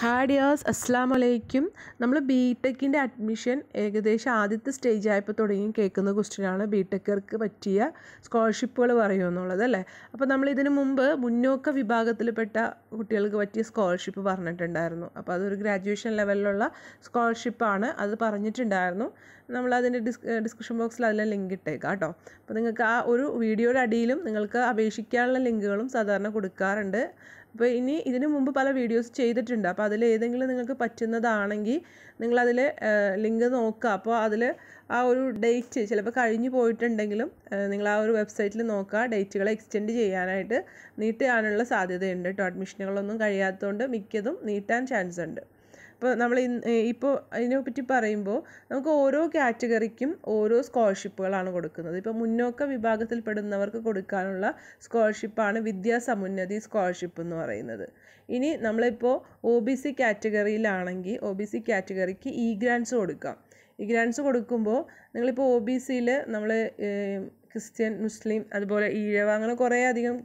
hi dears അസ്സാം വലൈക്കും നമ്മൾ ബി ടെക്കിൻ്റെ അഡ്മിഷൻ ഏകദേശം ആദ്യത്തെ സ്റ്റേജ് ആയപ്പോൾ തുടങ്ങി കേൾക്കുന്ന ക്വസ്റ്റ്യനാണ് ബി ടെക്കർക്ക് പറ്റിയ സ്കോളർഷിപ്പുകൾ പറയുമെന്നുള്ളത് അല്ലേ അപ്പോൾ നമ്മൾ ഇതിനു മുമ്പ് മുന്നോക്ക വിഭാഗത്തിൽപ്പെട്ട കുട്ടികൾക്ക് പറ്റിയ സ്കോളർഷിപ്പ് പറഞ്ഞിട്ടുണ്ടായിരുന്നു അപ്പോൾ അതൊരു ഗ്രാജുവേഷൻ ലെവലിലുള്ള സ്കോളർഷിപ്പാണ് അത് പറഞ്ഞിട്ടുണ്ടായിരുന്നു നമ്മൾ അതിൻ്റെ ഡിസ് ഡിസ്ക്രിപ്ഷൻ ബോക്സിൽ അതിലെ ലിങ്ക് ഇട്ടേക്കാം കേട്ടോ അപ്പോൾ നിങ്ങൾക്ക് ആ ഒരു വീഡിയോയുടെ അടിയിലും നിങ്ങൾക്ക് അപേക്ഷിക്കാനുള്ള ലിങ്കുകളും സാധാരണ കൊടുക്കാറുണ്ട് അപ്പോൾ ഇനി ഇതിന് മുമ്പ് പല വീഡിയോസ് ചെയ്തിട്ടുണ്ട് അപ്പോൾ അതിൽ ഏതെങ്കിലും നിങ്ങൾക്ക് പറ്റുന്നതാണെങ്കിൽ നിങ്ങളതിൽ ലിങ്ക് നോക്കുക അപ്പോൾ അതിൽ ആ ഒരു ഡേറ്റ് ചിലപ്പോൾ കഴിഞ്ഞു പോയിട്ടുണ്ടെങ്കിലും നിങ്ങൾ ആ ഒരു വെബ്സൈറ്റിൽ നോക്കുക ഡേറ്റുകളെ എക്സ്റ്റെൻഡ് ചെയ്യാനായിട്ട് നീട്ടാനുള്ള സാധ്യതയുണ്ട് കേട്ടോ അഡ്മിഷനുകളൊന്നും കഴിയാത്തതുകൊണ്ട് മിക്കതും നീട്ടാൻ ചാൻസ് ഉണ്ട് അപ്പോൾ നമ്മൾ ഇപ്പോൾ അതിനെപ്പറ്റി പറയുമ്പോൾ നമുക്ക് ഓരോ കാറ്റഗറിക്കും ഓരോ സ്കോളർഷിപ്പുകളാണ് കൊടുക്കുന്നത് ഇപ്പോൾ മുന്നോക്ക വിഭാഗത്തിൽപ്പെടുന്നവർക്ക് കൊടുക്കാനുള്ള സ്കോളർഷിപ്പാണ് വിദ്യാസമുന്നതി സ്കോളർഷിപ്പ് എന്ന് പറയുന്നത് ഇനി നമ്മളിപ്പോൾ ഒ ബി സി കാറ്റഗറിയിലാണെങ്കിൽ ഒ ബി സി കാറ്റഗറിക്ക് ഇ e ഗ്രാൻഡ്സ് കൊടുക്കാം ഇ e ഗ്രാൻഡ്സ് കൊടുക്കുമ്പോൾ നിങ്ങളിപ്പോൾ ഒ ബി സിയിൽ നമ്മൾ ക്രിസ്ത്യൻ മുസ്ലിം അതുപോലെ ഈഴവ അങ്ങനെ കുറേ അധികം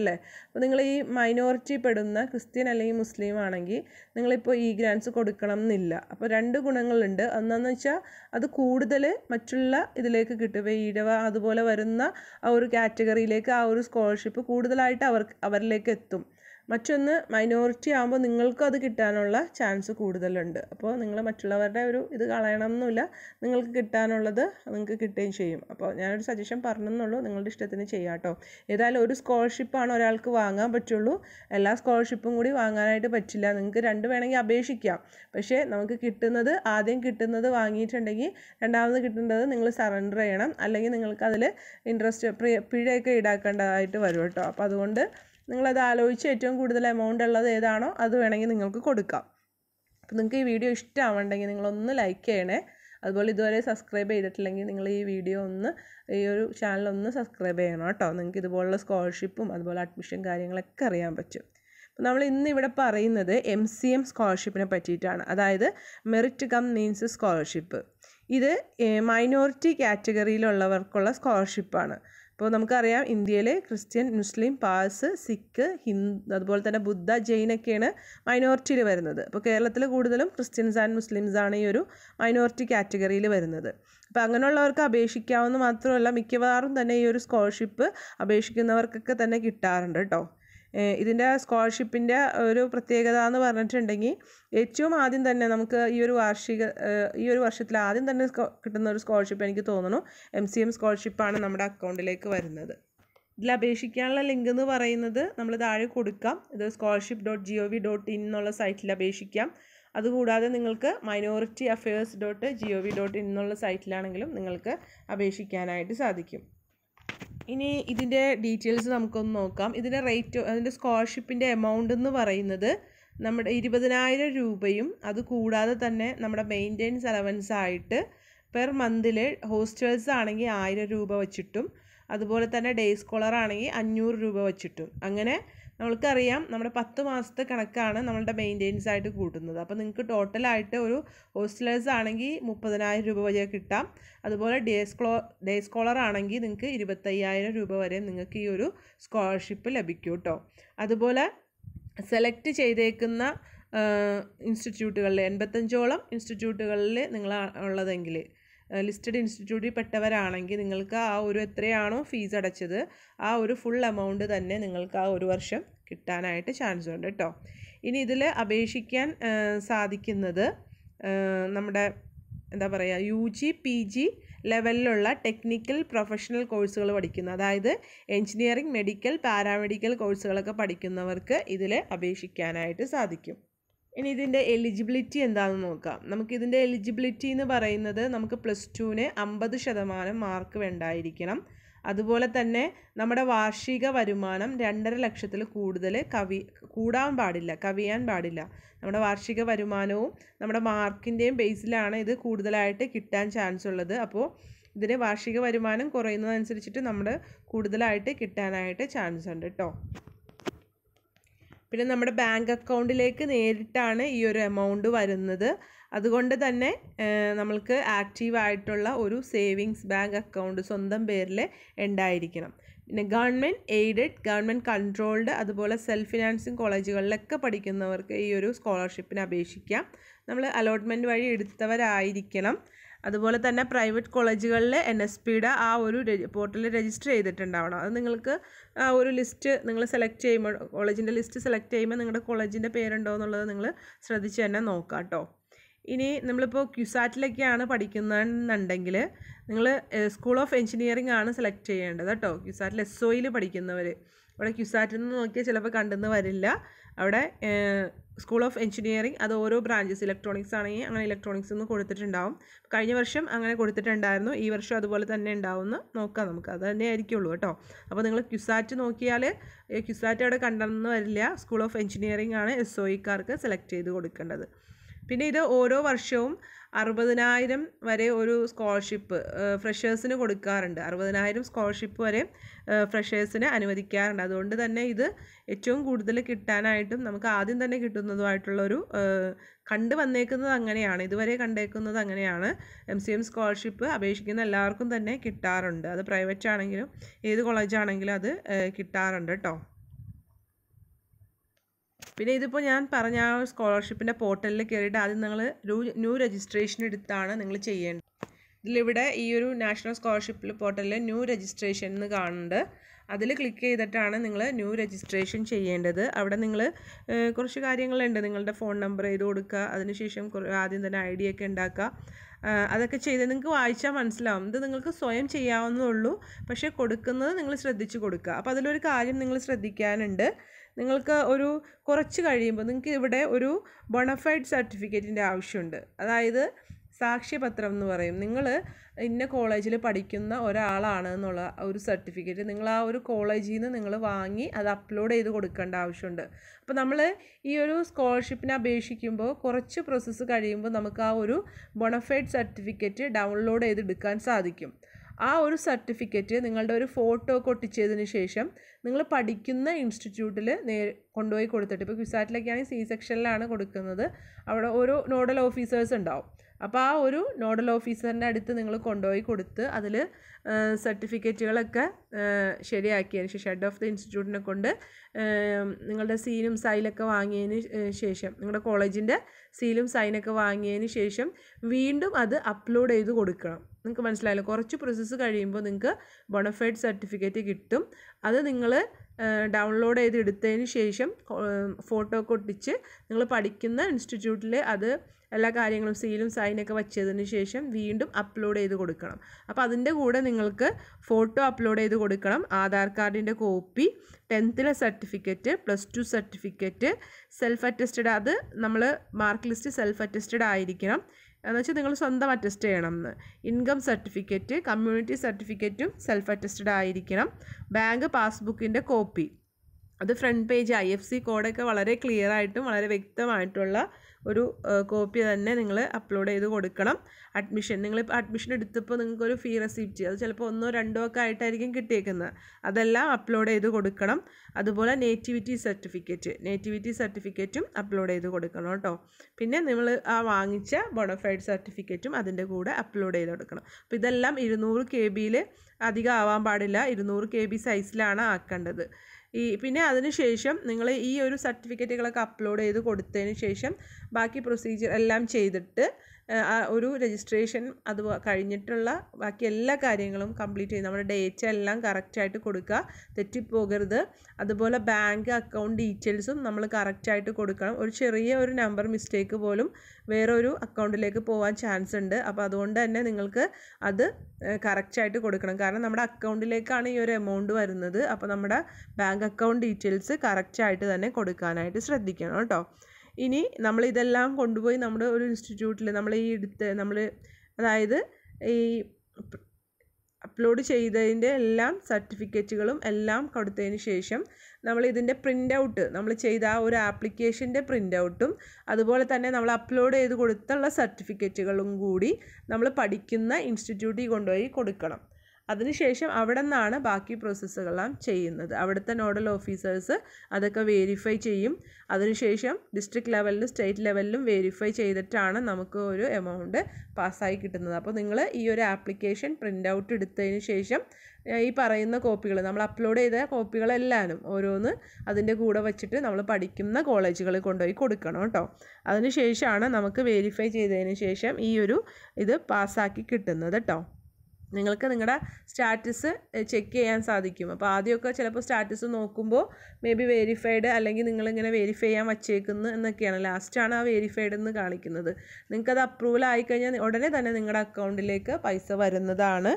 അല്ലേ അപ്പോൾ നിങ്ങൾ ഈ മൈനോറിറ്റി പെടുന്ന ക്രിസ്ത്യൻ അല്ലെങ്കിൽ മുസ്ലിം ആണെങ്കിൽ നിങ്ങളിപ്പോൾ ഈ ഗ്രാൻസ് കൊടുക്കണം എന്നില്ല അപ്പോൾ രണ്ട് ഗുണങ്ങളുണ്ട് ഒന്നെന്ന് വെച്ചാൽ അത് കൂടുതൽ മറ്റുള്ള ഇതിലേക്ക് കിട്ടും ഇപ്പോൾ ഈഴവ അതുപോലെ വരുന്ന ആ ഒരു കാറ്റഗറിയിലേക്ക് ആ ഒരു സ്കോളർഷിപ്പ് കൂടുതലായിട്ട് അവർക്ക് അവരിലേക്ക് എത്തും മറ്റൊന്ന് മൈനോറിറ്റി ആകുമ്പോൾ നിങ്ങൾക്ക് അത് കിട്ടാനുള്ള ചാൻസ് കൂടുതലുണ്ട് അപ്പോൾ നിങ്ങൾ മറ്റുള്ളവരുടെ ഒരു ഇത് എന്നില്ല നിങ്ങൾക്ക് കിട്ടാനുള്ളത് നിങ്ങൾക്ക് കിട്ടുകയും ചെയ്യും അപ്പോൾ ഞാനൊരു സജഷൻ പറഞ്ഞെന്നുള്ളൂ നിങ്ങളുടെ ഇഷ്ടത്തിന് കേട്ടോ ഏതായാലും ഒരു സ്കോളർഷിപ്പാണ് ഒരാൾക്ക് വാങ്ങാൻ പറ്റുള്ളൂ എല്ലാ സ്കോളർഷിപ്പും കൂടി വാങ്ങാനായിട്ട് പറ്റില്ല നിങ്ങൾക്ക് രണ്ട് വേണമെങ്കിൽ അപേക്ഷിക്കാം പക്ഷേ നമുക്ക് കിട്ടുന്നത് ആദ്യം കിട്ടുന്നത് വാങ്ങിയിട്ടുണ്ടെങ്കിൽ രണ്ടാമത് കിട്ടേണ്ടത് നിങ്ങൾ സറണ്ടർ ചെയ്യണം അല്ലെങ്കിൽ നിങ്ങൾക്ക് അതിൽ ഇൻട്രസ്റ്റ് പിഴയൊക്കെ ഈടാക്കേണ്ടതായിട്ട് വരും കേട്ടോ അപ്പോൾ അതുകൊണ്ട് നിങ്ങളത് ആലോചിച്ച് ഏറ്റവും കൂടുതൽ എമൗണ്ട് ഉള്ളത് ഏതാണോ അത് വേണമെങ്കിൽ നിങ്ങൾക്ക് കൊടുക്കാം അപ്പോൾ നിങ്ങൾക്ക് ഈ വീഡിയോ ഇഷ്ടമാവുണ്ടെങ്കിൽ നിങ്ങളൊന്ന് ലൈക്ക് ചെയ്യണേ അതുപോലെ ഇതുവരെ സബ്സ്ക്രൈബ് ചെയ്തിട്ടില്ലെങ്കിൽ നിങ്ങൾ ഈ വീഡിയോ ഒന്ന് ഈ ഒരു ചാനൽ ഒന്ന് സബ്സ്ക്രൈബ് ചെയ്യണം കേട്ടോ നിങ്ങൾക്ക് ഇതുപോലുള്ള സ്കോളർഷിപ്പും അതുപോലെ അഡ്മിഷൻ കാര്യങ്ങളൊക്കെ അറിയാൻ പറ്റും നമ്മൾ ഇന്ന് ഇവിടെ പറയുന്നത് എം സി എം സ്കോളർഷിപ്പിനെ പറ്റിയിട്ടാണ് അതായത് മെറിറ്റ് കം മീൻസ് സ്കോളർഷിപ്പ് ഇത് മൈനോറിറ്റി കാറ്റഗറിയിലുള്ളവർക്കുള്ള സ്കോളർഷിപ്പാണ് അപ്പോൾ നമുക്കറിയാം ഇന്ത്യയിൽ ക്രിസ്ത്യൻ മുസ്ലിം പാഴ്സ് സിഖ് ഹിന്ദു അതുപോലെ തന്നെ ബുദ്ധ ജെയിനൊക്കെയാണ് മൈനോറിറ്റിയിൽ വരുന്നത് അപ്പോൾ കേരളത്തിൽ കൂടുതലും ക്രിസ്ത്യൻസ് ആൻഡ് മുസ്ലിംസ് ആണ് ഈ ഒരു മൈനോറിറ്റി കാറ്റഗറിയിൽ വരുന്നത് അപ്പോൾ അങ്ങനെയുള്ളവർക്ക് അപേക്ഷിക്കാവുന്ന മാത്രമല്ല മിക്കവാറും തന്നെ ഈ ഒരു സ്കോളർഷിപ്പ് അപേക്ഷിക്കുന്നവർക്കൊക്കെ തന്നെ കിട്ടാറുണ്ട് കേട്ടോ ഇതിൻ്റെ സ്കോളർഷിപ്പിൻ്റെ ഒരു പ്രത്യേകത എന്ന് പറഞ്ഞിട്ടുണ്ടെങ്കിൽ ഏറ്റവും ആദ്യം തന്നെ നമുക്ക് ഈ ഒരു വാർഷിക ഈ ഒരു വർഷത്തിൽ ആദ്യം തന്നെ കിട്ടുന്ന ഒരു സ്കോളർഷിപ്പ് എനിക്ക് തോന്നുന്നു എം സി എം സ്കോളർഷിപ്പാണ് നമ്മുടെ അക്കൗണ്ടിലേക്ക് വരുന്നത് ഇതിൽ അപേക്ഷിക്കാനുള്ള ലിങ്ക് എന്ന് പറയുന്നത് നമ്മൾ താഴെ കൊടുക്കാം ഇത് scholarship dot G O V dot in എന്നുള്ള സൈറ്റിൽ അപേക്ഷിക്കാം അതുകൂടാതെ നിങ്ങൾക്ക് minority affairs dot G O V dot in എന്നുള്ള സൈറ്റിലാണെങ്കിലും നിങ്ങൾക്ക് അപേക്ഷിക്കാനായിട്ട് സാധിക്കും ഇനി ഇതിൻ്റെ ഡീറ്റെയിൽസ് നമുക്കൊന്ന് നോക്കാം ഇതിൻ്റെ റേറ്റ് അതിൻ്റെ സ്കോളർഷിപ്പിൻ്റെ എമൗണ്ട് എന്ന് പറയുന്നത് നമ്മുടെ ഇരുപതിനായിരം രൂപയും അത് കൂടാതെ തന്നെ നമ്മുടെ മെയിൻ്റെനൻസ് അലവൻസ് ആയിട്ട് പെർ മന്തിൽ ഹോസ്റ്റൽസ് ആണെങ്കിൽ ആയിരം രൂപ വച്ചിട്ടും അതുപോലെ തന്നെ ഡേ സ്കോളർ ആണെങ്കിൽ അഞ്ഞൂറ് രൂപ വച്ചിട്ടും അങ്ങനെ നമ്മൾക്കറിയാം നമ്മുടെ പത്ത് മാസത്തെ കണക്കാണ് നമ്മളുടെ മെയിൻ്റെനൻസ് ആയിട്ട് കൂട്ടുന്നത് അപ്പോൾ നിങ്ങൾക്ക് ടോട്ടലായിട്ട് ഒരു ഹോസ്റ്റലേഴ്സ് ആണെങ്കിൽ മുപ്പതിനായിരം രൂപ വരെ കിട്ടാം അതുപോലെ ഡേ സ്കോ ഡേ സ്കോളർ ആണെങ്കിൽ നിങ്ങൾക്ക് ഇരുപത്തയ്യായിരം രൂപ വരെ നിങ്ങൾക്ക് ഈ ഒരു സ്കോളർഷിപ്പ് ലഭിക്കും കേട്ടോ അതുപോലെ സെലക്ട് ചെയ്തേക്കുന്ന ഇൻസ്റ്റിറ്റ്യൂട്ടുകളിൽ എൺപത്തഞ്ചോളം ഇൻസ്റ്റിറ്റ്യൂട്ടുകളിൽ നിങ്ങൾ ഉള്ളതെങ്കിൽ ലിസ്റ്റഡ് ഇൻസ്റ്റിറ്റ്യൂട്ടിൽ പെട്ടവരാണെങ്കിൽ നിങ്ങൾക്ക് ആ ഒരു എത്രയാണോ ഫീസ് അടച്ചത് ആ ഒരു ഫുൾ എമൗണ്ട് തന്നെ നിങ്ങൾക്ക് ആ ഒരു വർഷം കിട്ടാനായിട്ട് ചാൻസ് ഉണ്ട് കേട്ടോ ഇനി ഇതിൽ അപേക്ഷിക്കാൻ സാധിക്കുന്നത് നമ്മുടെ എന്താ പറയുക യു ജി പി ജി ലെവലിലുള്ള ടെക്നിക്കൽ പ്രൊഫഷണൽ കോഴ്സുകൾ പഠിക്കുന്ന അതായത് എഞ്ചിനീയറിംഗ് മെഡിക്കൽ പാരാമെഡിക്കൽ കോഴ്സുകളൊക്കെ പഠിക്കുന്നവർക്ക് ഇതിൽ അപേക്ഷിക്കാനായിട്ട് സാധിക്കും ഇനി ഇതിൻ്റെ എലിജിബിലിറ്റി എന്താണെന്ന് നോക്കാം നമുക്ക് ഇതിൻ്റെ എലിജിബിലിറ്റി എന്ന് പറയുന്നത് നമുക്ക് പ്ലസ് ടുവിന് അമ്പത് ശതമാനം മാർക്ക് വേണ്ടായിരിക്കണം അതുപോലെ തന്നെ നമ്മുടെ വാർഷിക വരുമാനം രണ്ടര ലക്ഷത്തിൽ കൂടുതൽ കവി കൂടാൻ പാടില്ല കവിയാൻ പാടില്ല നമ്മുടെ വാർഷിക വരുമാനവും നമ്മുടെ മാർക്കിൻ്റെയും ബേസിലാണ് ഇത് കൂടുതലായിട്ട് കിട്ടാൻ ചാൻസ് ഉള്ളത് അപ്പോൾ ഇതിന് വാർഷിക വരുമാനം കുറയുന്നതനുസരിച്ചിട്ട് നമ്മൾ കൂടുതലായിട്ട് കിട്ടാനായിട്ട് ചാൻസ് ഉണ്ട് കേട്ടോ പിന്നെ നമ്മുടെ ബാങ്ക് അക്കൗണ്ടിലേക്ക് നേരിട്ടാണ് ഈ ഒരു എമൗണ്ട് വരുന്നത് അതുകൊണ്ട് തന്നെ നമ്മൾക്ക് ആക്റ്റീവ് ആയിട്ടുള്ള ഒരു സേവിങ്സ് ബാങ്ക് അക്കൗണ്ട് സ്വന്തം പേരിൽ ഉണ്ടായിരിക്കണം പിന്നെ ഗവൺമെൻറ് എയ്ഡഡ് ഗവൺമെൻറ് കൺട്രോൾഡ് അതുപോലെ സെൽഫ് ഫിനാൻസിങ് കോളേജുകളിലൊക്കെ പഠിക്കുന്നവർക്ക് ഈ ഒരു സ്കോളർഷിപ്പിന് അപേക്ഷിക്കാം നമ്മൾ അലോട്ട്മെൻറ്റ് വഴി എടുത്തവരായിരിക്കണം അതുപോലെ തന്നെ പ്രൈവറ്റ് കോളേജുകളിൽ എൻ എസ് പിയുടെ ആ ഒരു പോർട്ടലിൽ രജിസ്റ്റർ ചെയ്തിട്ടുണ്ടാവണം അത് നിങ്ങൾക്ക് ആ ഒരു ലിസ്റ്റ് നിങ്ങൾ സെലക്ട് ചെയ്യുമ്പോൾ കോളേജിൻ്റെ ലിസ്റ്റ് സെലക്ട് ചെയ്യുമ്പോൾ നിങ്ങളുടെ കോളേജിൻ്റെ പേരുണ്ടോ എന്നുള്ളത് നിങ്ങൾ ശ്രദ്ധിച്ച് തന്നെ നോക്കാം കേട്ടോ ഇനി നമ്മളിപ്പോൾ ക്യുസാറ്റിലൊക്കെയാണ് പഠിക്കുന്നതെന്നുണ്ടെങ്കിൽ നിങ്ങൾ സ്കൂൾ ഓഫ് എഞ്ചിനീയറിംഗ് ആണ് സെലക്ട് ചെയ്യേണ്ടത് കേട്ടോ ക്യുസാറ്റിൽ എസ് e ഒയിൽ പഠിക്കുന്നവർ ഇവിടെ ക്യുസാറ്റിൽ നിന്ന് നോക്കിയാൽ ചിലപ്പോൾ കണ്ടെന്ന് വരില്ല അവിടെ സ്കൂൾ ഓഫ് എഞ്ചിനീയറിംഗ് അത് ഓരോ ബ്രാഞ്ചസ് ഇലക്ട്രോണിക്സ് ആണെങ്കിൽ അങ്ങനെ ഇലക്ട്രോണിക്സ് ഒന്ന് കൊടുത്തിട്ടുണ്ടാവും കഴിഞ്ഞ വർഷം അങ്ങനെ കൊടുത്തിട്ടുണ്ടായിരുന്നു ഈ വർഷം അതുപോലെ തന്നെ ഉണ്ടാവുമെന്ന് നോക്കാം നമുക്ക് അത് തന്നെ ആയിരിക്കുള്ളൂ കേട്ടോ അപ്പോൾ നിങ്ങൾ ക്യുസാറ്റ് നോക്കിയാൽ ക്യുസാറ്റ് അവിടെ കണ്ടെന്ന് വരില്ല സ്കൂൾ ഓഫ് എഞ്ചിനീയറിംഗ് ആണ് എസ് ഒ ഇക്കാർക്ക് e സെലക്ട് ചെയ്ത് കൊടുക്കേണ്ടത് പിന്നെ ഇത് ഓരോ വർഷവും അറുപതിനായിരം വരെ ഒരു സ്കോളർഷിപ്പ് ഫ്രഷേഴ്സിന് കൊടുക്കാറുണ്ട് അറുപതിനായിരം സ്കോളർഷിപ്പ് വരെ ഫ്രഷേഴ്സിന് അനുവദിക്കാറുണ്ട് അതുകൊണ്ട് തന്നെ ഇത് ഏറ്റവും കൂടുതൽ കിട്ടാനായിട്ടും നമുക്ക് ആദ്യം തന്നെ കിട്ടുന്നതുമായിട്ടുള്ളൊരു കണ്ടു വന്നേക്കുന്നത് അങ്ങനെയാണ് ഇതുവരെ കണ്ടേക്കുന്നത് അങ്ങനെയാണ് എം സി എം സ്കോളർഷിപ്പ് അപേക്ഷിക്കുന്ന എല്ലാവർക്കും തന്നെ കിട്ടാറുണ്ട് അത് പ്രൈവറ്റ് ആണെങ്കിലും ഏത് കോളേജാണെങ്കിലും അത് കിട്ടാറുണ്ട് കേട്ടോ പിന്നെ ഇതിപ്പോൾ ഞാൻ പറഞ്ഞ ആ സ്കോളർഷിപ്പിൻ്റെ പോർട്ടലിൽ കയറിയിട്ട് ആദ്യം നിങ്ങൾ ന്യൂ രജിസ്ട്രേഷൻ എടുത്താണ് നിങ്ങൾ ചെയ്യേണ്ടത് ഇതിലിവിടെ ഈ ഒരു നാഷണൽ സ്കോളർഷിപ്പ് പോർട്ടലിൽ ന്യൂ രജിസ്ട്രേഷൻ എന്ന് കാണുന്നുണ്ട് അതിൽ ക്ലിക്ക് ചെയ്തിട്ടാണ് നിങ്ങൾ ന്യൂ രജിസ്ട്രേഷൻ ചെയ്യേണ്ടത് അവിടെ നിങ്ങൾ കുറച്ച് കാര്യങ്ങളുണ്ട് നിങ്ങളുടെ ഫോൺ നമ്പർ ചെയ്ത് കൊടുക്കുക അതിനുശേഷം ആദ്യം തന്നെ ഐ ഡി ഒക്കെ ഉണ്ടാക്കുക അതൊക്കെ ചെയ്ത് നിങ്ങൾക്ക് വായിച്ചാൽ മനസ്സിലാവും ഇത് നിങ്ങൾക്ക് സ്വയം ചെയ്യാവുന്നതുള്ളൂ പക്ഷേ കൊടുക്കുന്നത് നിങ്ങൾ ശ്രദ്ധിച്ച് കൊടുക്കുക അപ്പോൾ അതിലൊരു കാര്യം നിങ്ങൾ ശ്രദ്ധിക്കാനുണ്ട് നിങ്ങൾക്ക് ഒരു കുറച്ച് കഴിയുമ്പോൾ നിങ്ങൾക്ക് ഇവിടെ ഒരു ബൊണഫൈഡ് സർട്ടിഫിക്കറ്റിൻ്റെ ആവശ്യമുണ്ട് അതായത് സാക്ഷ്യപത്രം എന്ന് പറയും നിങ്ങൾ ഇന്ന കോളേജിൽ പഠിക്കുന്ന ഒരാളാണ് എന്നുള്ള ഒരു സർട്ടിഫിക്കറ്റ് നിങ്ങൾ ആ ഒരു കോളേജിൽ നിന്ന് നിങ്ങൾ വാങ്ങി അത് അപ്ലോഡ് ചെയ്ത് കൊടുക്കേണ്ട ആവശ്യമുണ്ട് അപ്പോൾ നമ്മൾ ഈ ഒരു സ്കോളർഷിപ്പിന് അപേക്ഷിക്കുമ്പോൾ കുറച്ച് പ്രോസസ്സ് കഴിയുമ്പോൾ നമുക്ക് ആ ഒരു ബൊണഫൈഡ് സർട്ടിഫിക്കറ്റ് ഡൗൺലോഡ് ചെയ്തെടുക്കാൻ സാധിക്കും ആ ഒരു സർട്ടിഫിക്കറ്റ് നിങ്ങളുടെ ഒരു ഫോട്ടോ ഒക്കെ ഒട്ടിച്ചതിന് ശേഷം നിങ്ങൾ പഠിക്കുന്ന ഇൻസ്റ്റിറ്റ്യൂട്ടിൽ നേ കൊണ്ടുപോയി കൊടുത്തിട്ട് ഇപ്പോൾ ക്യുസാറ്റിലൊക്കെയാണെങ്കിൽ സി സെക്ഷനിലാണ് കൊടുക്കുന്നത് അവിടെ ഓരോ നോഡൽ ഓഫീസേഴ്സ് ഉണ്ടാവും അപ്പോൾ ആ ഒരു നോഡൽ ഓഫീസറിൻ്റെ അടുത്ത് നിങ്ങൾ കൊണ്ടുപോയി കൊടുത്ത് അതിൽ സർട്ടിഫിക്കറ്റുകളൊക്കെ ശരിയാക്കിയതിന് ശേഷം ഹെഡ് ഓഫ് ദി ഇൻസ്റ്റിറ്റ്യൂട്ടിനെ കൊണ്ട് നിങ്ങളുടെ സീനും സൈനൊക്കെ വാങ്ങിയതിന് ശേഷം നിങ്ങളുടെ കോളേജിൻ്റെ സീലും സൈനൊക്കെ വാങ്ങിയതിന് ശേഷം വീണ്ടും അത് അപ്ലോഡ് ചെയ്ത് കൊടുക്കണം നിങ്ങൾക്ക് മനസ്സിലായല്ലോ കുറച്ച് പ്രോസസ്സ് കഴിയുമ്പോൾ നിങ്ങൾക്ക് ബൊണഫൈഡ് സർട്ടിഫിക്കറ്റ് കിട്ടും അത് നിങ്ങൾ ഡൗൺലോഡ് ചെയ്ത് എടുത്തതിന് ശേഷം ഫോട്ടോ ഒക്കെ ഒട്ടിച്ച് നിങ്ങൾ പഠിക്കുന്ന ഇൻസ്റ്റിറ്റ്യൂട്ടിൽ അത് എല്ലാ കാര്യങ്ങളും സീലും സൈനൊക്കെ വെച്ചതിന് ശേഷം വീണ്ടും അപ്ലോഡ് ചെയ്ത് കൊടുക്കണം അപ്പോൾ അതിൻ്റെ കൂടെ നിങ്ങൾക്ക് ഫോട്ടോ അപ്ലോഡ് ചെയ്ത് കൊടുക്കണം ആധാർ കാർഡിൻ്റെ കോപ്പി ടെൻത്തിലെ certificate plus two certificate self attested അത് നമ്മൾ മാർക്ക് ലിസ്റ്റ് സെൽഫ് അറ്റസ്റ്റഡ് ആയിരിക്കണം എന്ന് വെച്ചാൽ നിങ്ങൾ സ്വന്തം അറ്റസ്റ്റ് ചെയ്യണം എന്ന് ഇൻകം സർട്ടിഫിക്കറ്റ് കമ്മ്യൂണിറ്റി സർട്ടിഫിക്കറ്റും സെൽഫ് അറ്റസ്റ്റഡ് ആയിരിക്കണം ബാങ്ക് പാസ്ബുക്കിൻ്റെ കോപ്പി അത് front page I F C കോഡൊക്കെ വളരെ ക്ലിയറായിട്ടും വളരെ വ്യക്തമായിട്ടുള്ള ഒരു കോപ്പി തന്നെ നിങ്ങൾ അപ്ലോഡ് ചെയ്ത് കൊടുക്കണം അഡ്മിഷൻ നിങ്ങളിപ്പോൾ അഡ്മിഷൻ എടുത്തപ്പോൾ നിങ്ങൾക്കൊരു ഫീ ചെയ്യും അത് ചിലപ്പോൾ ഒന്നോ രണ്ടോ ഒക്കെ ആയിട്ടായിരിക്കും കിട്ടിയേക്കുന്നത് അതെല്ലാം അപ്ലോഡ് ചെയ്ത് കൊടുക്കണം അതുപോലെ നേറ്റിവിറ്റി സർട്ടിഫിക്കറ്റ് നേറ്റിവിറ്റി സർട്ടിഫിക്കറ്റും അപ്ലോഡ് ചെയ്ത് കൊടുക്കണം കേട്ടോ പിന്നെ നിങ്ങൾ ആ വാങ്ങിച്ച ബോണഫൈഡ് സർട്ടിഫിക്കറ്റും അതിൻ്റെ കൂടെ അപ്ലോഡ് ചെയ്ത് കൊടുക്കണം അപ്പോൾ ഇതെല്ലാം ഇരുന്നൂറ് കെ ബിയിൽ അധികം ആവാൻ പാടില്ല ഇരുന്നൂറ് കെ ബി സൈസിലാണ് ആക്കേണ്ടത് ഈ പിന്നെ അതിന് ശേഷം നിങ്ങൾ ഈ ഒരു സർട്ടിഫിക്കറ്റുകളൊക്കെ അപ്ലോഡ് ചെയ്ത് കൊടുത്തതിന് ശേഷം ബാക്കി പ്രൊസീജിയർ എല്ലാം ചെയ്തിട്ട് ഒരു രജിസ്ട്രേഷൻ അത് കഴിഞ്ഞിട്ടുള്ള ബാക്കി എല്ലാ കാര്യങ്ങളും കംപ്ലീറ്റ് ചെയ്ത് നമ്മുടെ ഡേറ്റ എല്ലാം കറക്റ്റായിട്ട് കൊടുക്കുക തെറ്റിപ്പോകരുത് അതുപോലെ ബാങ്ക് അക്കൗണ്ട് ഡീറ്റെയിൽസും നമ്മൾ കറക്റ്റായിട്ട് കൊടുക്കണം ഒരു ചെറിയ ഒരു നമ്പർ മിസ്റ്റേക്ക് പോലും വേറൊരു അക്കൗണ്ടിലേക്ക് പോകാൻ ചാൻസ് ഉണ്ട് അപ്പോൾ അതുകൊണ്ട് തന്നെ നിങ്ങൾക്ക് അത് കറക്റ്റായിട്ട് കൊടുക്കണം കാരണം നമ്മുടെ അക്കൗണ്ടിലേക്കാണ് ഈ ഒരു എമൗണ്ട് വരുന്നത് അപ്പോൾ നമ്മുടെ ബാങ്ക് അക്കൗണ്ട് ഡീറ്റെയിൽസ് കറക്റ്റായിട്ട് തന്നെ കൊടുക്കാനായിട്ട് ശ്രദ്ധിക്കണം കേട്ടോ ഇനി നമ്മൾ ഇതെല്ലാം കൊണ്ടുപോയി നമ്മുടെ ഒരു ഇൻസ്റ്റിറ്റ്യൂട്ടിൽ നമ്മൾ ഈ എടുത്ത് നമ്മൾ അതായത് ഈ അപ്ലോഡ് ചെയ്തതിൻ്റെ എല്ലാം സർട്ടിഫിക്കറ്റുകളും എല്ലാം കൊടുത്തതിന് ശേഷം നമ്മൾ ഇതിൻ്റെ പ്രിൻ്റ് ഔട്ട് നമ്മൾ ചെയ്ത ആ ഒരു ആപ്ലിക്കേഷൻ്റെ പ്രിൻ്റ് ഔട്ടും അതുപോലെ തന്നെ നമ്മൾ അപ്ലോഡ് ചെയ്ത് കൊടുത്തുള്ള സർട്ടിഫിക്കറ്റുകളും കൂടി നമ്മൾ പഠിക്കുന്ന ഇൻസ്റ്റിറ്റ്യൂട്ടിൽ കൊണ്ടുപോയി കൊടുക്കണം അതിനുശേഷം അവിടെ നിന്നാണ് ബാക്കി പ്രോസസ്സുകളെല്ലാം ചെയ്യുന്നത് അവിടുത്തെ നോഡൽ ഓഫീസേഴ്സ് അതൊക്കെ വേരിഫൈ ചെയ്യും അതിനുശേഷം ഡിസ്ട്രിക്ട് ലെവലിലും സ്റ്റേറ്റ് ലെവലിലും വേരിഫൈ ചെയ്തിട്ടാണ് നമുക്ക് ഒരു എമൗണ്ട് പാസ്സായി കിട്ടുന്നത് അപ്പോൾ നിങ്ങൾ ഈ ഒരു ആപ്ലിക്കേഷൻ പ്രിൻ്റ് ഔട്ട് എടുത്തതിന് ശേഷം ഈ പറയുന്ന കോപ്പികൾ നമ്മൾ അപ്ലോഡ് ചെയ്ത കോപ്പികളെല്ലാനും ഓരോന്ന് അതിൻ്റെ കൂടെ വെച്ചിട്ട് നമ്മൾ പഠിക്കുന്ന കോളേജുകളിൽ കൊണ്ടുപോയി കൊടുക്കണം കേട്ടോ അതിനുശേഷമാണ് നമുക്ക് വേരിഫൈ ചെയ്തതിന് ശേഷം ഈ ഒരു ഇത് പാസ്സാക്കി കിട്ടുന്നത് കേട്ടോ നിങ്ങൾക്ക് നിങ്ങളുടെ സ്റ്റാറ്റസ് ചെക്ക് ചെയ്യാൻ സാധിക്കും അപ്പോൾ ആദ്യമൊക്കെ ചിലപ്പോൾ സ്റ്റാറ്റസ് നോക്കുമ്പോൾ മേ ബി വെരിഫൈഡ് അല്ലെങ്കിൽ നിങ്ങളിങ്ങനെ വെരിഫൈ ചെയ്യാൻ വച്ചേക്കുന്നു എന്നൊക്കെയാണ് ലാസ്റ്റാണ് ആ വെരിഫൈഡ് എന്ന് കാണിക്കുന്നത് നിങ്ങൾക്കത് അപ്രൂവൽ ആയിക്കഴിഞ്ഞാൽ ഉടനെ തന്നെ നിങ്ങളുടെ അക്കൗണ്ടിലേക്ക് പൈസ വരുന്നതാണ്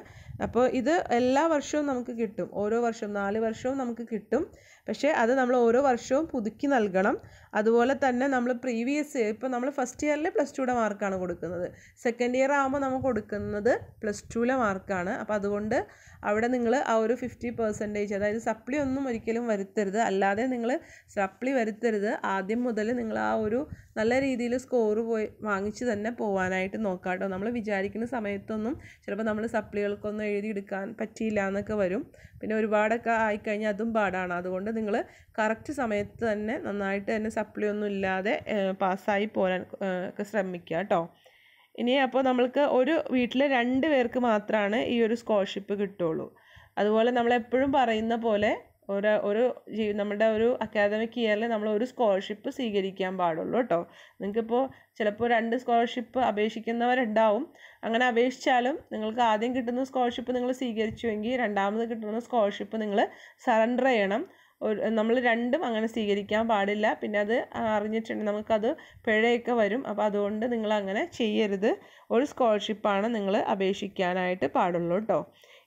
അപ്പോൾ ഇത് എല്ലാ വർഷവും നമുക്ക് കിട്ടും ഓരോ വർഷവും നാല് വർഷവും നമുക്ക് കിട്ടും പക്ഷേ അത് നമ്മൾ ഓരോ വർഷവും പുതുക്കി നൽകണം അതുപോലെ തന്നെ നമ്മൾ പ്രീവിയസ് ഇയർ ഇപ്പോൾ നമ്മൾ ഫസ്റ്റ് ഇയറിൽ പ്ലസ് ടുയുടെ മാർക്കാണ് കൊടുക്കുന്നത് സെക്കൻഡ് ഇയർ ആകുമ്പോൾ നമ്മൾ കൊടുക്കുന്നത് പ്ലസ് ടുവിലെ മാർക്ക് വർക്കാണ് അപ്പോൾ അതുകൊണ്ട് അവിടെ നിങ്ങൾ ആ ഒരു ഫിഫ്റ്റി പെർസെൻറ്റേജ് അതായത് സപ്ലി ഒന്നും ഒരിക്കലും വരുത്തരുത് അല്ലാതെ നിങ്ങൾ സപ്ലി വരുത്തരുത് ആദ്യം മുതൽ നിങ്ങൾ ആ ഒരു നല്ല രീതിയിൽ സ്കോർ പോയി വാങ്ങിച്ച് തന്നെ പോകാനായിട്ട് നോക്കാട്ടോ നമ്മൾ വിചാരിക്കുന്ന സമയത്തൊന്നും ചിലപ്പോൾ നമ്മൾ സപ്ലികൾക്കൊന്നും എഴുതിയെടുക്കാൻ പറ്റിയില്ല എന്നൊക്കെ വരും പിന്നെ ഒരുപാടൊക്കെ ആയിക്കഴിഞ്ഞാൽ അതും പാടാണ് അതുകൊണ്ട് നിങ്ങൾ കറക്റ്റ് സമയത്ത് തന്നെ നന്നായിട്ട് തന്നെ സപ്ലി ഒന്നും ഇല്ലാതെ പാസ്സായി പോരാൻ ഒക്കെ ശ്രമിക്കുക കേട്ടോ ഇനി അപ്പോൾ നമ്മൾക്ക് ഒരു വീട്ടിൽ രണ്ട് പേർക്ക് മാത്രമാണ് ഈ ഒരു സ്കോളർഷിപ്പ് കിട്ടുള്ളൂ അതുപോലെ നമ്മളെപ്പോഴും പറയുന്ന പോലെ ഒരു ഒരു നമ്മുടെ ഒരു അക്കാദമിക് ഇയറിൽ നമ്മൾ ഒരു സ്കോളർഷിപ്പ് സ്വീകരിക്കാൻ പാടുള്ളൂ കേട്ടോ നിങ്ങൾക്കിപ്പോൾ ചിലപ്പോൾ രണ്ട് സ്കോളർഷിപ്പ് അപേക്ഷിക്കുന്നവരുണ്ടാവും അങ്ങനെ അപേക്ഷിച്ചാലും നിങ്ങൾക്ക് ആദ്യം കിട്ടുന്ന സ്കോളർഷിപ്പ് നിങ്ങൾ സ്വീകരിച്ചുവെങ്കിൽ രണ്ടാമത് കിട്ടുന്ന സ്കോളർഷിപ്പ് നിങ്ങൾ സറണ്ടർ ചെയ്യണം നമ്മൾ രണ്ടും അങ്ങനെ സ്വീകരിക്കാൻ പാടില്ല പിന്നെ അത് അറിഞ്ഞിട്ടുണ്ടെങ്കിൽ നമുക്കത് പിഴയൊക്കെ വരും അപ്പോൾ അതുകൊണ്ട് നിങ്ങൾ അങ്ങനെ ചെയ്യരുത് ഒരു സ്കോളർഷിപ്പാണ് നിങ്ങൾ അപേക്ഷിക്കാനായിട്ട് പാടുള്ളൂ കേട്ടോ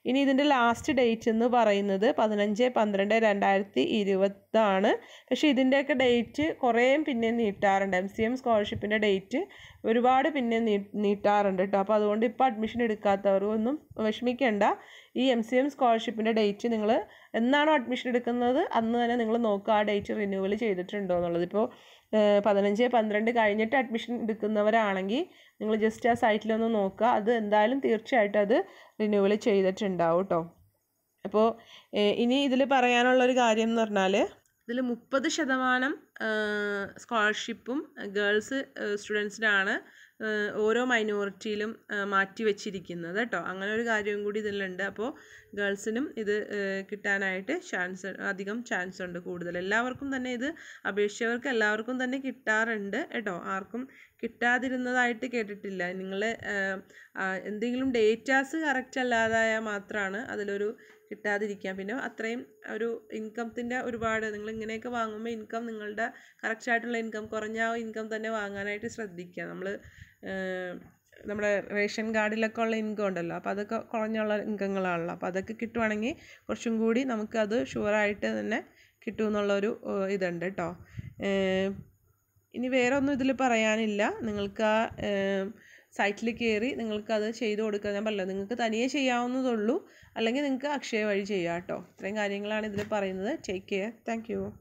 ഇനി ഇതിൻ്റെ ലാസ്റ്റ് ഡേറ്റ് എന്ന് പറയുന്നത് പതിനഞ്ച് പന്ത്രണ്ട് രണ്ടായിരത്തി ഇരുപതാണ് പക്ഷേ ഇതിൻ്റെയൊക്കെ ഡേറ്റ് കുറേയും പിന്നെ നീട്ടാറുണ്ട് എം സി എം സ്കോളർഷിപ്പിൻ്റെ ഡേറ്റ് ഒരുപാട് പിന്നെ നീട്ടാറുണ്ട് കേട്ടോ അപ്പോൾ അതുകൊണ്ട് ഇപ്പോൾ അഡ്മിഷൻ എടുക്കാത്തവരും ഒന്നും വിഷമിക്കേണ്ട ഈ എം സി എം സ്കോളർഷിപ്പിൻ്റെ ഡേറ്റ് നിങ്ങൾ എന്നാണോ അഡ്മിഷൻ എടുക്കുന്നത് അന്ന് തന്നെ നിങ്ങൾ നോക്കുക ആ ഡേറ്റ് റിന്യൂവൽ ചെയ്തിട്ടുണ്ടോ എന്നുള്ളത് ഇപ്പോൾ പതിനഞ്ച് പന്ത്രണ്ട് കഴിഞ്ഞിട്ട് അഡ്മിഷൻ എടുക്കുന്നവരാണെങ്കിൽ നിങ്ങൾ ജസ്റ്റ് ആ സൈറ്റിലൊന്ന് നോക്കുക അത് എന്തായാലും തീർച്ചയായിട്ടും അത് റിന്യൂവൽ ചെയ്തിട്ടുണ്ടാവും കേട്ടോ അപ്പോൾ ഇനി ഇതിൽ പറയാനുള്ളൊരു കാര്യം എന്ന് പറഞ്ഞാൽ ഇതിൽ മുപ്പത് ശതമാനം സ്കോളർഷിപ്പും ഗേൾസ് സ്റ്റുഡൻസിനാണ് ഓരോ മൈനോറിറ്റിയിലും മാറ്റി വെച്ചിരിക്കുന്നത് കേട്ടോ അങ്ങനെ ഒരു കാര്യവും കൂടി ഇതിലുണ്ട് അപ്പോൾ ഗേൾസിനും ഇത് കിട്ടാനായിട്ട് ചാൻസ് അധികം ചാൻസ് ഉണ്ട് കൂടുതൽ എല്ലാവർക്കും തന്നെ ഇത് അപേക്ഷിച്ചവർക്ക് എല്ലാവർക്കും തന്നെ കിട്ടാറുണ്ട് കേട്ടോ ആർക്കും കിട്ടാതിരുന്നതായിട്ട് കേട്ടിട്ടില്ല നിങ്ങൾ എന്തെങ്കിലും ഡേറ്റാസ് കറക്റ്റ് അല്ലാതായ മാത്രമാണ് അതിലൊരു കിട്ടാതിരിക്കാം പിന്നെ അത്രയും ഒരു ഇൻകത്തിൻ്റെ ഒരുപാട് നിങ്ങൾ ഇങ്ങനെയൊക്കെ വാങ്ങുമ്പോൾ ഇൻകം നിങ്ങളുടെ കറക്റ്റായിട്ടുള്ള ഇൻകം കുറഞ്ഞ ഇൻകം തന്നെ വാങ്ങാനായിട്ട് ശ്രദ്ധിക്കുക നമ്മൾ നമ്മുടെ റേഷൻ കാർഡിലൊക്കെ ഉള്ള ഇൻകം ഉണ്ടല്ലോ അപ്പോൾ അതൊക്കെ കുറഞ്ഞുള്ള ഇൻകങ്ങളാണല്ലോ അപ്പോൾ അതൊക്കെ കിട്ടുവാണെങ്കിൽ കുറച്ചും കൂടി നമുക്കത് ഷുവറായിട്ട് തന്നെ എന്നുള്ളൊരു ഇതുണ്ട് കേട്ടോ ഇനി വേറെ ഒന്നും ഇതിൽ പറയാനില്ല നിങ്ങൾക്ക് ആ സൈറ്റിൽ കയറി നിങ്ങൾക്ക് അത് ചെയ്ത് കൊടുക്കാൻ ഞാൻ പറഞ്ഞില്ല നിങ്ങൾക്ക് തനിയെ ചെയ്യാവുന്നതുള്ളൂ അല്ലെങ്കിൽ നിങ്ങൾക്ക് അക്ഷയ വഴി ചെയ്യാം കേട്ടോ ഇത്രയും കാര്യങ്ങളാണ് ഇതിൽ പറയുന്നത് ടേക്ക് കെയർ താങ്ക്